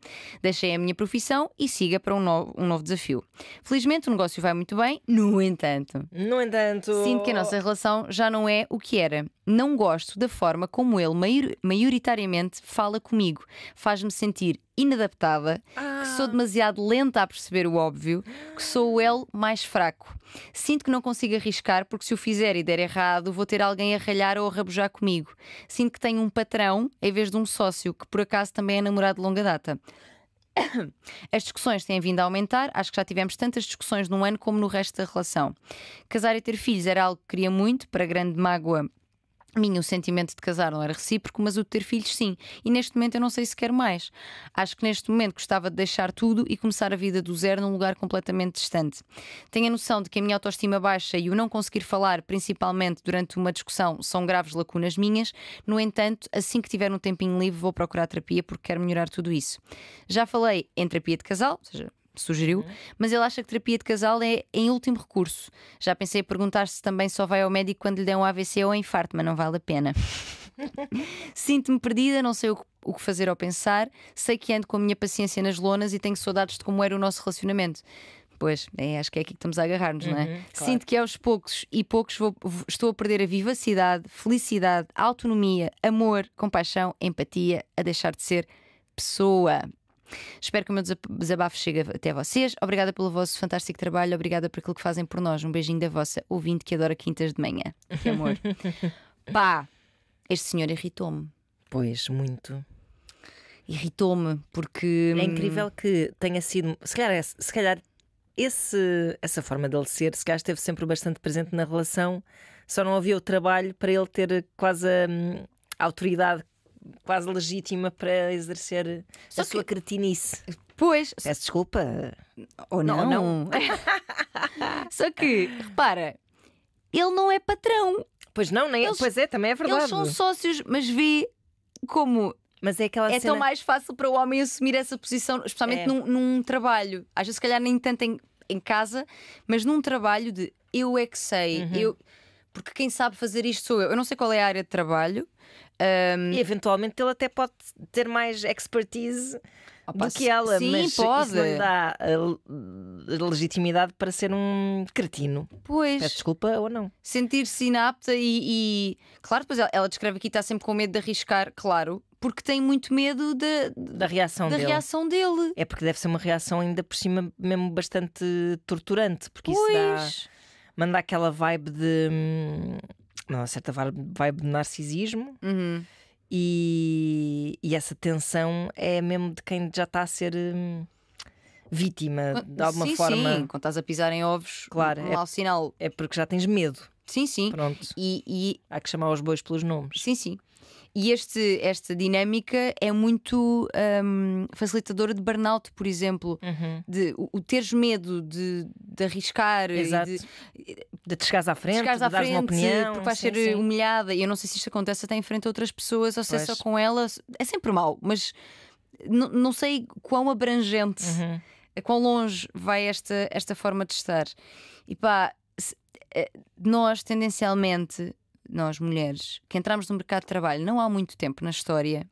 Deixei a minha profissão e siga para um novo, um novo desafio. Felizmente o negócio vai muito bem, no entanto. No entanto. Sinto que a nossa relação já não é o que era. Não gosto da forma como ele maioritariamente fala comigo. Faz-me sentir inadaptada, ah. que sou ah. demasiado lenta a perceber o óbvio, que sou o L mais fraco. Sinto que não consigo arriscar porque se o fizer e der errado, vou ter alguém a ralhar ou a rabujar comigo. Sinto que tenho um patrão em vez de um sócio, que por acaso também é namorado de longa data. [COUGHS] As discussões têm vindo a aumentar, acho que já tivemos tantas discussões num ano como no resto da relação. Casar e ter filhos era algo que queria muito, para grande mágoa minha o sentimento de casar não era recíproco, mas o de ter filhos sim. E neste momento eu não sei se quero mais. Acho que neste momento gostava de deixar tudo e começar a vida do zero num lugar completamente distante. Tenho a noção de que a minha autoestima baixa e o não conseguir falar, principalmente durante uma discussão, são graves lacunas minhas. No entanto, assim que tiver um tempinho livre, vou procurar terapia porque quero melhorar tudo isso. Já falei em terapia de casal, ou seja, sugeriu, uhum. mas ele acha que terapia de casal é em último recurso. Já pensei a perguntar se também só vai ao médico quando lhe der um AVC ou um infarto, mas não vale a pena. [LAUGHS] Sinto-me perdida, não sei o que, o que fazer ao pensar, sei que ando com a minha paciência nas lonas e tenho saudades de como era o nosso relacionamento. Pois, é, acho que é aqui que estamos a agarrar-nos, uhum, não é? Uhum, claro. Sinto que aos poucos e poucos vou, estou a perder a vivacidade, felicidade, autonomia, amor, compaixão, empatia, a deixar de ser pessoa. Espero que o meu desabafo chegue até vocês. Obrigada pelo vosso fantástico trabalho, obrigada por aquilo que fazem por nós. Um beijinho da vossa ouvinte que adora quintas de manhã. Que amor. [LAUGHS] Pá, este senhor irritou-me. Pois, muito. Irritou-me porque. É hum, incrível que tenha sido. Se calhar, é, se calhar esse, essa forma dele ser, se calhar esteve sempre bastante presente na relação, só não havia o trabalho para ele ter quase a, hum, a autoridade quase legítima para exercer Só a que... sua cretinice. Pois. Peço desculpa. Ou não. não. não. [LAUGHS] Só que, repara, ele não é patrão. Pois não, nem é- eles, pois é, também é verdade. Eles são sócios, mas vê como. Mas é aquela É cena... tão mais fácil para o homem assumir essa posição, especialmente é. num, num, trabalho. Às vezes, se calhar, nem tanto em, em casa, mas num trabalho de eu é que sei, uhum. eu porque quem sabe fazer isto sou eu. Eu não sei qual é a área de trabalho. Um... E eventualmente ele até pode ter mais expertise Opa, do que ela, sim, mas pode. isso não dá a legitimidade para ser um cretino. Pois. Peço desculpa ou não. Sentir-se inapta e, e, Claro, depois ela, descreve aqui está sempre com medo de arriscar, claro, porque tem muito medo de, da, reação, da dele. reação dele. É porque deve ser uma reação ainda por cima mesmo bastante torturante, porque pois. isso dá manda aquela vibe de. Não, hum, certa vibe de narcisismo. Uhum. E, e, essa tensão é mesmo de quem já está a ser hum, vítima ah, de alguma sim, forma. Sim, quando estás a pisar em ovos, claro, um é, sinal. É porque já tens medo. Sim, sim. Pronto. E, e... Há que chamar os bois pelos nomes. Sim, sim. E este, esta dinâmica é muito um, facilitadora de burnout, por exemplo, uhum. de o, o, teres medo de, de arriscar, Exato. de, de te chegares à frente, chegares à opinião, porque vais sim, ser sim. humilhada. E eu não sei se isto acontece até em frente a outras pessoas ou se é só com elas. É sempre mal, mas não sei quão abrangente, uhum. quão longe vai esta, esta forma de estar. E pá, eh, nós tendencialmente nós mulheres que entramos no mercado de trabalho não há muito tempo na história,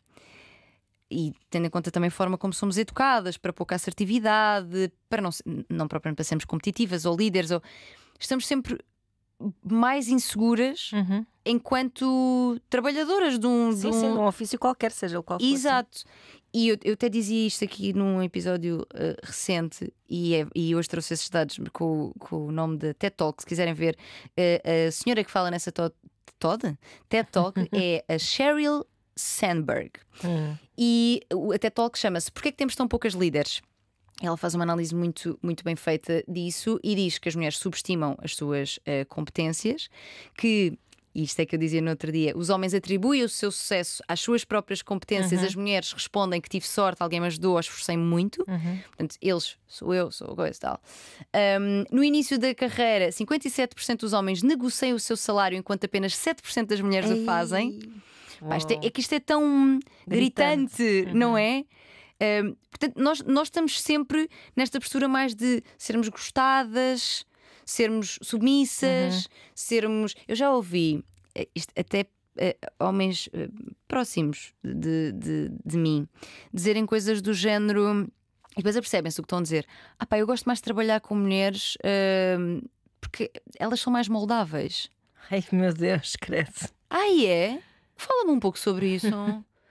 e tendo em conta também a forma como somos educadas, para pouca assertividade, para não, não propriamente para sermos competitivas ou líderes, ou estamos sempre mais inseguras uhum. enquanto trabalhadoras de um, sim, de um... Sim, um ofício qualquer, seja o qual for. Exato. E eu, eu, até dizia isto aqui num episódio uh, recente, e, é, e hoje trouxe esses dados com, com o nome de TED Talk, se quiserem ver. Uh, a senhora que fala nessa Todd? TED Talk [LAUGHS] é a Sheryl Sandberg. Hum. E a TED Talk chama-se Porquê que temos tão poucas líderes? Ela faz uma análise muito, muito bem feita disso e diz que as mulheres subestimam as suas uh, competências, que e isto é que eu dizia no outro dia, os homens atribuem o seu sucesso às suas próprias competências, uhum. as mulheres respondem que tive sorte, alguém me ajudou, esforcei-me muito. Uhum. Portanto, eles, sou eu, sou a coisa e tal. Um, no início da carreira, 57% dos homens negociam o seu salário, enquanto apenas 7% das mulheres Ei. o fazem. Oh. é, é, que isto é tão gritante, gritante uhum. não é? Um, portanto, nós, nós estamos sempre nesta postura mais de sermos gostadas, sermos submissas, uhum. sermos. Eu já ouvi eh, isto, até uh, homens uh, próximos de, de, de mim dizerem coisas do género. E depois apercebem-se o que estão a dizer. Ah, pá, eu gosto mais de trabalhar com mulheres uh, porque elas são mais moldáveis. Ai, meu Deus, cresce. Ah, é? Fala-me um pouco sobre isso.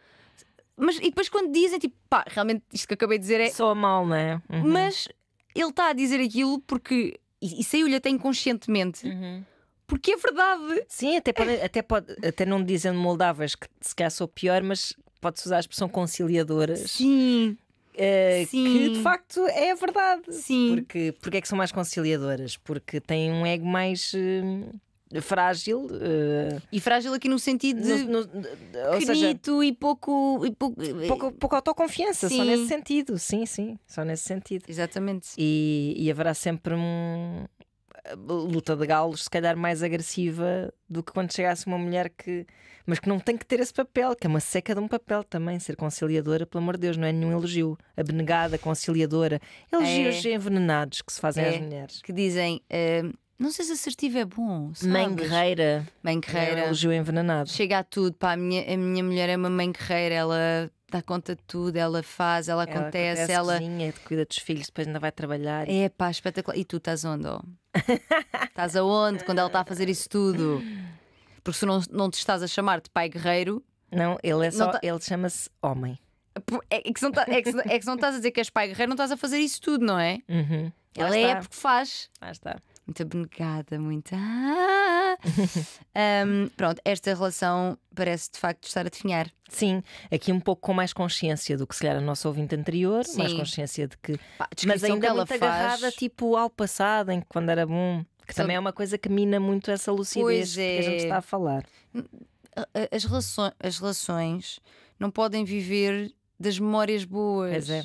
[LAUGHS] mas e depois quando dizem, tipo, pá, realmente isto que eu acabei de dizer é. só mal, não é? Uhum. Mas ele está a dizer aquilo porque e, e saiu-lhe até inconscientemente. Uhum. Porque é verdade. Sim, até, pode, até, pode, até não dizendo moldavas que se calhar sou pior, mas pode-se usar a expressão conciliadoras. Sim. Uh, Sim. que de facto é a verdade. Sim. Porque, porque é que são mais conciliadoras? Porque têm um ego mais. Uh, frágil. Uh... E frágil aqui no sentido de no, e pouco. E pouco, eh, pouco, pouco autoconfiança, sim. só nesse sentido, sim, sim, só nesse sentido. Exatamente. E, e haverá sempre um, eh, luta de galos, se calhar mais agressiva do que quando chegasse uma mulher que. Mas que não tem que ter esse papel, que é uma seca de um papel também, ser conciliadora, pelo amor de Deus, não é nenhum elogio. Abnegada, conciliadora. Elogios é. envenenados que se fazem é. às mulheres. Que dizem. Uh não sei se assertivo é bom. Sabes? Mãe guerreira. Mãe guerreira. elogio é envenenado. Chega a tudo. Pá, a, minha, a minha mulher é uma mãe guerreira. Ela dá conta de tudo, ela faz, ela, ela acontece, acontece ela. Cozinha, cuida dos filhos, depois ainda vai trabalhar. É pá, espetacular. E tu estás onde? Oh? [LAUGHS] estás aonde quando ela está a fazer isso tudo? Porque se não, não te estás a chamar de pai guerreiro. Não, ele é só. Tá... Ele chama-se homem. É que, não, tá, é, que, é que não estás a dizer que és pai guerreiro, não estás a fazer isso tudo, não é? Uhum. Ela é porque faz. Lá está muito abnegada, muito. Ah! um, [LAUGHS] pronto, esta relação parece de facto estar a definhar. Sim, aqui um pouco com mais consciência do que se calhar a nossa ouvinte anterior, Sim. mais consciência de que. Pá, Mas ainda ela muito faz... agarrada tipo ao passado, em que quando era bom, que Só... também é uma coisa que mina muito essa lucidez é. que a gente é. está a falar. As relações, as relações não podem viver das memórias boas. Pois é.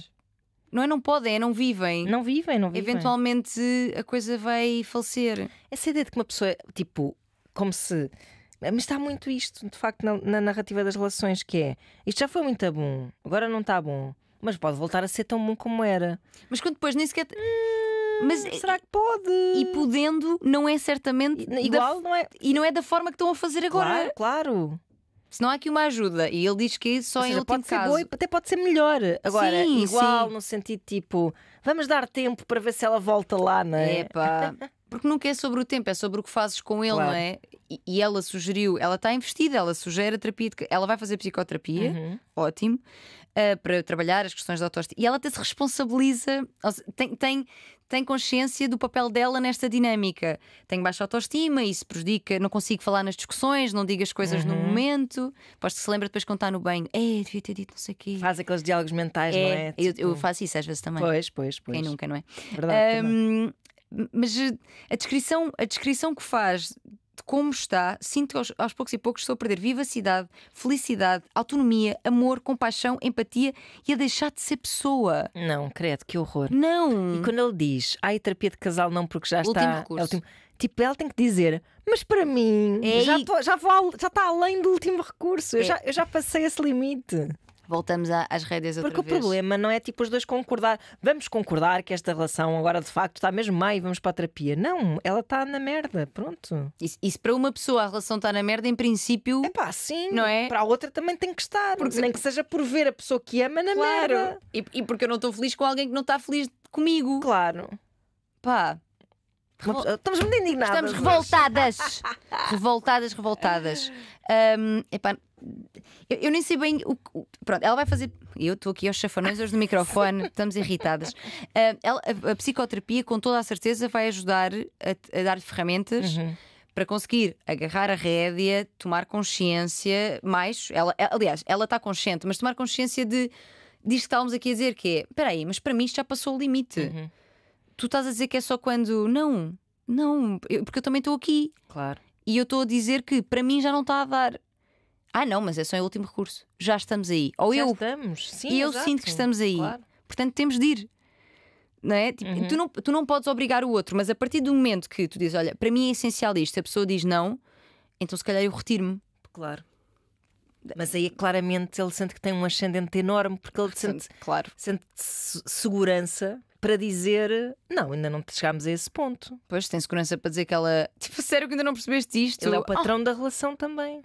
Não é? Não podem, é não vivem. Não vivem, não vivem. Eventualmente a coisa vai falecer. Essa ideia de que uma pessoa, tipo, como se. Mas está muito isto, de facto, na, na narrativa das relações, que é isto já foi muito bom, agora não está bom, mas pode voltar a ser tão bom como era. Mas quando depois nem sequer. Hum, mas será que pode? E podendo, não é certamente. Igual, da... não é? E não é da forma que estão a fazer agora. Claro, claro se não há aqui uma ajuda, e ele diz que é só seja, em último pode caso. Ser boa, até pode ser melhor. Agora, sim, igual sim. no sentido tipo, vamos dar tempo para ver se ela volta lá, não é? Porque nunca é sobre o tempo, é sobre o que fazes com ele, claro. não é? E, e, ela sugeriu, ela está investida, ela sugere a terapia, de, ela vai fazer psicoterapia, uhum. ótimo uh, para trabalhar as questões da autoestima. E ela até se responsabiliza, tem, tem, tem consciência do papel dela nesta dinâmica. Tenho baixa autoestima, isso prejudica, não consigo falar nas discussões, não digo as coisas uhum. no momento. Posto que se lembra depois contar no banho, é, devia ter dito não sei o quê. Faz aqueles diálogos mentais, é, não é? Eu, eu, tipo faço isso às vezes também. Pois, pois, pois. Quem nunca, não é? Verdade. Um, mas a descrição, a descrição que faz de como está, sinto aos, aos poucos e poucos estou a perder vivacidade, felicidade, autonomia, amor, compaixão, empatia e a deixar de ser pessoa. Não, credo, que horror. Não. E quando ele diz, ai, terapia de casal não, porque já está. Recurso. É o último... Tipo, ela tem que dizer, mas para mim, Ei. É já está já já tá além do último recurso, eu, é. já, eu já passei esse limite voltamos a, às rédeas outra Porque vez. Porque o problema não é tipo os dois concordar, vamos concordar que esta relação agora de facto está mesmo má e vamos para a terapia. Não, ela está na merda, pronto. e se para uma pessoa a relação está na merda, em princípio. É pá, sim. Não é? Para a outra também tem que estar. Porque... Nem que seja por ver a pessoa que ama na claro. merda. E, e porque eu não estou feliz com alguém que não está feliz comigo. Claro. Pá, Revol... Estamos muito indignadas. Estamos [LAUGHS] revoltadas. revoltadas, revoltadas. [LAUGHS] Um, epá, eu, eu, nem sei bem o, que. Pronto, ela vai fazer. Eu estou aqui aos chafanões hoje no microfone, estamos irritadas. Uh, ela, a, a, psicoterapia, com toda a certeza, vai ajudar a, a dar-lhe ferramentas. Uhum. Para conseguir agarrar a rédea, tomar consciência mais. Ela, aliás, ela está consciente, mas tomar consciência de. Diz que estávamos aqui a dizer que é: espera aí, mas para mim isto já passou o limite. Uhum. Tu estás a dizer que é só quando. Não, não, eu, porque eu também estou aqui. Claro. E eu estou a dizer que para mim já não está a dar ah, não, mas é só o último recurso. Já estamos aí. Ou Já eu. Estamos, sim. E eu exato. sinto que estamos aí. Claro. Portanto, temos de ir. Não é? Tipo, uhum. tu, não, tu não podes obrigar o outro, mas a partir do momento que tu dizes, olha, para mim é essencial isto, a pessoa diz não, então se calhar eu retiro-me. Claro. Mas aí claramente ele sente que tem um ascendente enorme porque ele sente, claro. sente segurança para dizer não, ainda não chegámos a esse ponto. Pois tem segurança para dizer que ela [LAUGHS] tipo, sério que ainda não percebeste isto. Ele é o ah. patrão oh. da relação também.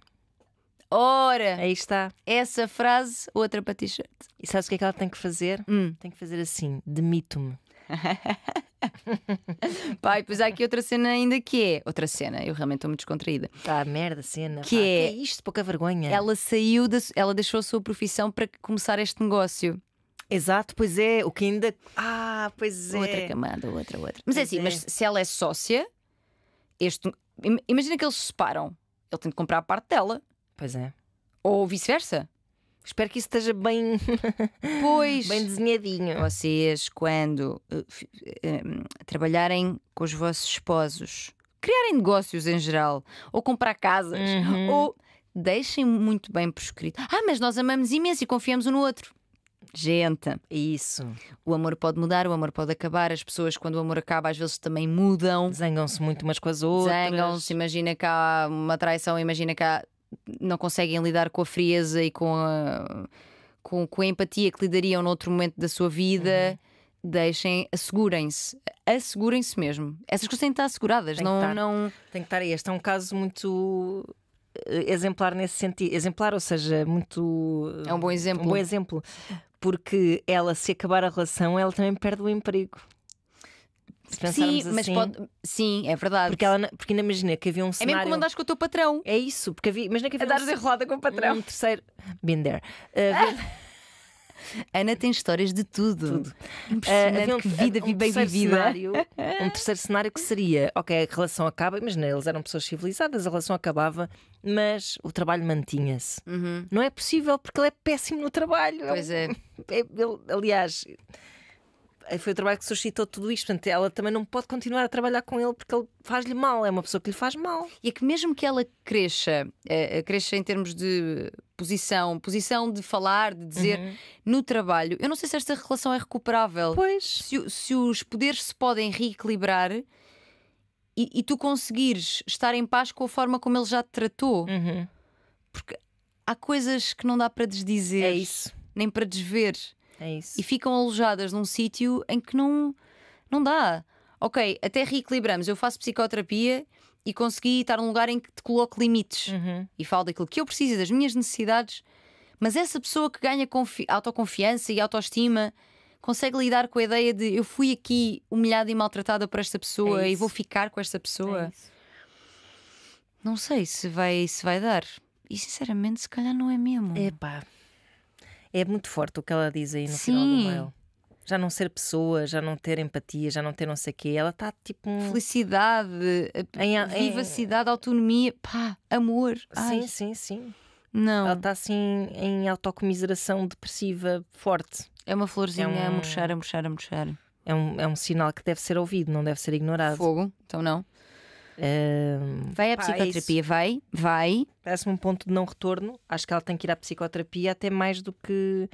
Ora! Aí está. Essa frase, outra para t-shirt. E sabes o que é que ela tem que fazer? Hum. Tem que fazer assim: demito-me. [LAUGHS] Pai, pois há aqui outra cena ainda que é. Outra cena, eu realmente estou muito descontraída. Tá, merda, cena. Que, Pá, é... que é isto, pouca vergonha. Ela saiu, de, ela deixou a sua profissão para começar este negócio. Exato, pois é, o que ainda. Ah, pois é. Outra camada, outra, outra. Mas é assim, é. mas se ela é sócia, este. Imagina que eles se separam. Ele tem de comprar a parte dela. Pois é. Ou vice-versa. Espero que isso esteja bem, [LAUGHS] pois. bem desenhadinho. Vocês, quando uh, eh, um, eh, trabalharem com os vossos esposos, criarem negócios em geral, ou comprar casas, uhum. ou deixem muito bem prescrito. Ah, mas nós amamos imenso e confiamos um no outro. Gente, isso. O amor pode mudar, o amor pode acabar. As pessoas, quando o amor acaba, às vezes também mudam. Zangam-se muito umas com as outras. Zangam-se, imagina cá uma traição, imagina cá não conseguem lidar com a frieza e com a, com, com a empatia que lidariam noutro momento da sua vida. Uhum deixem, assegurem-se, assegurem-se mesmo. Essas coisas têm que estar asseguradas, tem não, estar, não. Tem que estar. Este é um caso muito eh, exemplar nesse sentido. Exemplar, ou seja, muito. É um bom exemplo. Um bom exemplo. Porque ela, se acabar a relação, ela também perde o emprego sim, assim, mas pode... sim, é verdade. Porque, ela, porque ainda imagina que havia um cenário. É mesmo como andaste com o teu patrão. É isso, porque havia. Imagina que havia. Andares um... enrolada com o patrão. Um terceiro. Been there. Uh, [LAUGHS] Ana tem histórias de tudo. tudo. Ah, eh, impressionante uh, um, que vida um bem vivida. Cenário, [LAUGHS] um terceiro cenário que seria: ok, a relação acaba, imagina, eles eram pessoas civilizadas, a relação acabava, mas o trabalho mantinha-se. Uhum. Não é possível porque ele é péssimo no trabalho. Pois é. [LAUGHS] é ele, aliás. Eh, foi o trabalho que suscitou tudo isto. Portanto, ela também não pode continuar a trabalhar com ele porque ele faz-lhe mal, é uma pessoa que lhe faz mal. E é que mesmo que ela cresça, eh, cresça em termos de posição, posição de falar, de dizer uhum. no trabalho, eu não sei se esta relação é recuperável. Pois. Se, se os poderes se podem reequilibrar. E, e, tu conseguires estar em paz com a forma como ele já te tratou, uhum. porque há coisas que não dá para desdizer, é nem para desver. É isso. E ficam alojadas num sítio em que não, não dá. Ok, até reequilibramos. Eu faço psicoterapia e consegui estar num lugar em que te coloco limites uhum. e falo daquilo que eu preciso, das minhas necessidades. Mas essa pessoa que ganha autoconfiança e autoestima consegue lidar com a ideia de eu fui aqui humilhada e maltratada por esta pessoa é e vou ficar com esta pessoa. É não sei se vai, se vai dar. E sinceramente, se calhar não é mesmo. Epá, é muito forte o que ela diz aí no Sim. final do mail. Já não ser pessoa, já não ter empatia, já não ter não sei o quê. Ela está tipo. Um... Felicidade, em, em... vivacidade, autonomia, pá, amor. Sim, Ai. sim, sim. Não. Ela está assim em autocomiseração depressiva forte. É uma florzinha é, é um... a murchar, a é murchar, a é murchar. É um, é um sinal que deve ser ouvido, não deve ser ignorado. Fogo, então não. Uh, vai à é psicoterapia, é vai, vai. Parece-me um ponto de não retorno. Acho que ela tem que ir à psicoterapia até mais do que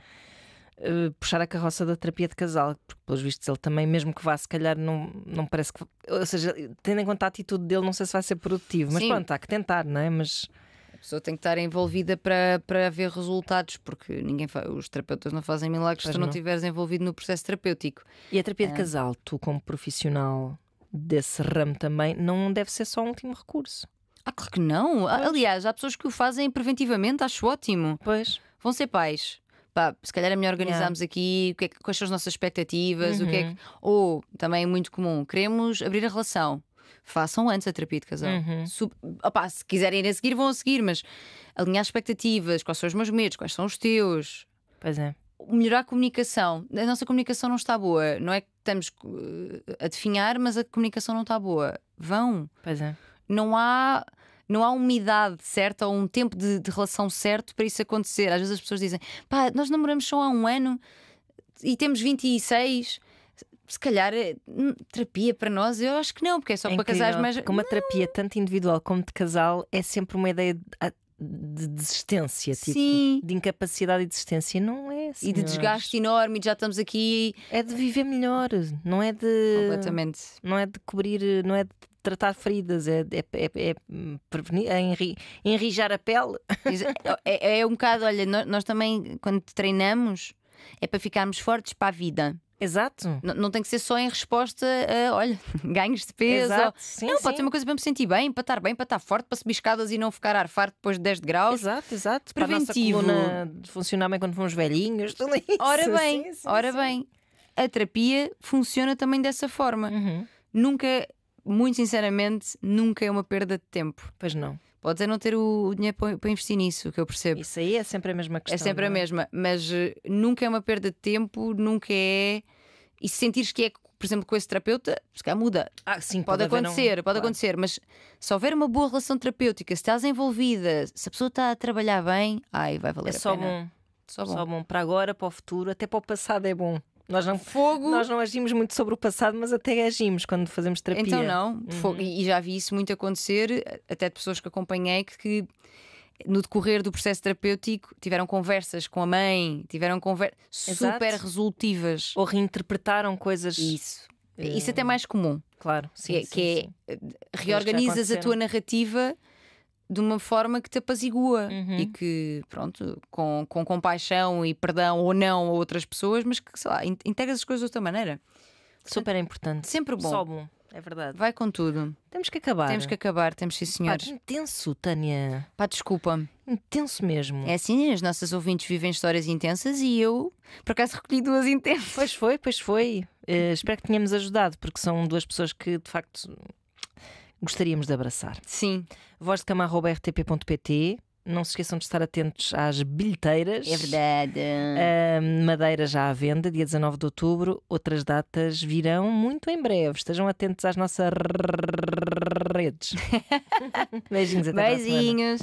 uh, puxar a carroça da terapia de casal, porque pelos vistos ele também, mesmo que vá, se calhar não, não parece que. Ou seja, tendo em conta a atitude dele, não sei se vai ser produtivo, mas Sim. pronto, há que tentar, não é? Mas pessoa tem que estar envolvida para, para haver resultados, porque ninguém os terapeutas não fazem milagres pois se tu não estiveres envolvido no processo terapêutico. E a terapia é. de ah. casal, tu como profissional, desse ramo também não deve ser só um último recurso. Ah, claro que não. Ah, pois. Aliás, há pessoas que o fazem preventivamente, acho ótimo. Pois. Vão ser pais. Pá, se calhar é melhor organizarmos yeah. aqui o que é que, quais são as nossas expectativas, uhum. o que é uhum. que. Ou também é muito comum, queremos abrir a relação. Façam antes a terapia de casal. Uhum. Sub... Opa, se quiserem ir a seguir, vão a seguir, mas alinhar expectativas, quais são os meus medos, quais são os teus. Pois é melhorar a comunicação. A nossa comunicação não está boa. Não é que estamos eh, a definhar, mas a comunicação não está boa. Vão. Pois é. Não há. Não há uma idade certa ou um tempo de, de relação certo para isso acontecer. Às vezes as pessoas dizem: pá, nós namoramos só há um ano e temos 26 se calhar eh, hum, terapia para nós, eu acho que não, porque é só é para incrível, casais mais. Como a terapia, tanto individual como de casal, é sempre uma ideia ah, de desistência, tipo, Sim. de incapacidade e desistência. Não é, assim, E de desgaste enorme, e já estamos aqui. É de viver melhor, não é de. Completamente. Não é de cobrir, não é de tratar feridas, é, é, é, é prevenir, é enri, enrijar a pele. É, é, é um bocado, olha, nós, nós também, quando treinamos, é para ficarmos fortes para a vida. Exato. não tem que ser só em resposta a, olha, [LAUGHS] ganhos de peso. Exato. Sim, não, sim. pode ser uma coisa para me sentir bem, para estar bem, para estar forte, para subir escadas e não ficar a arfar depois de 10 graus. Exato, exato. Preventivo. Para a nossa coluna de funcionar bem quando fomos velhinhos. Tudo isso. Ora bem, sim, sim, ora bem. A terapia funciona também dessa forma. Uhum. Nunca, muito sinceramente, nunca é uma perda de tempo. Pois não. Podes é não ter o dinheiro para investir nisso, que eu percebo. Isso aí é sempre a mesma é questão. É sempre é? a mesma, mas eh, nunca é uma perda de tempo, nunca é. E se sentires que é, por exemplo, com esse terapeuta, se calhar muda. Ah, sim, pode, acontecer, um... pode claro. acontecer, mas se houver uma boa relação terapêutica, se estás envolvida, se a pessoa está a trabalhar bem, ai, vai valer é a pena. É só bom. Só bom para agora, para o futuro, até para o passado é bom. Nós não, fogo. Nós não agimos muito sobre o passado, mas até agimos quando fazemos terapia. Então, não. Uhum. Fogo. E já vi isso muito acontecer, até de pessoas que acompanhei que no decorrer do processo terapêutico tiveram conversas com a mãe, tiveram conversas super resolutivas. Ou reinterpretaram coisas. Isso. Eh, isso é até é mais comum. Claro, sim. Que, é, sim, que sim. é reorganizas a tua narrativa de uma forma que te apazigua uhum. e que, pronto, com, com compaixão e perdão ou não a outras pessoas, mas que, sei lá, integras as coisas de outra maneira. Super importante. Sempre bom. Só bom. É verdade. Vai com tudo. Temos que acabar. Temos que acabar, temos sim, senhores. Pá, intenso, Tânia. Pá, desculpa. Intenso mesmo. É assim, as nossas ouvintes vivem histórias intensas e eu, por acaso, recolhi duas intensas. Pois foi, pois foi. Uh, espero que tenhamos ajudado, porque são duas pessoas que, de facto, gostaríamos de abraçar. Sim. Voz de rtp.pt. não se esqueçam de estar atentos às bilheteiras. É verdade. Uh, Madeira já à venda, dia 19 de outubro. Outras datas virão muito em breve. Estejam atentos às nossas redes. [LAUGHS] Beijinhos até Beijinhos.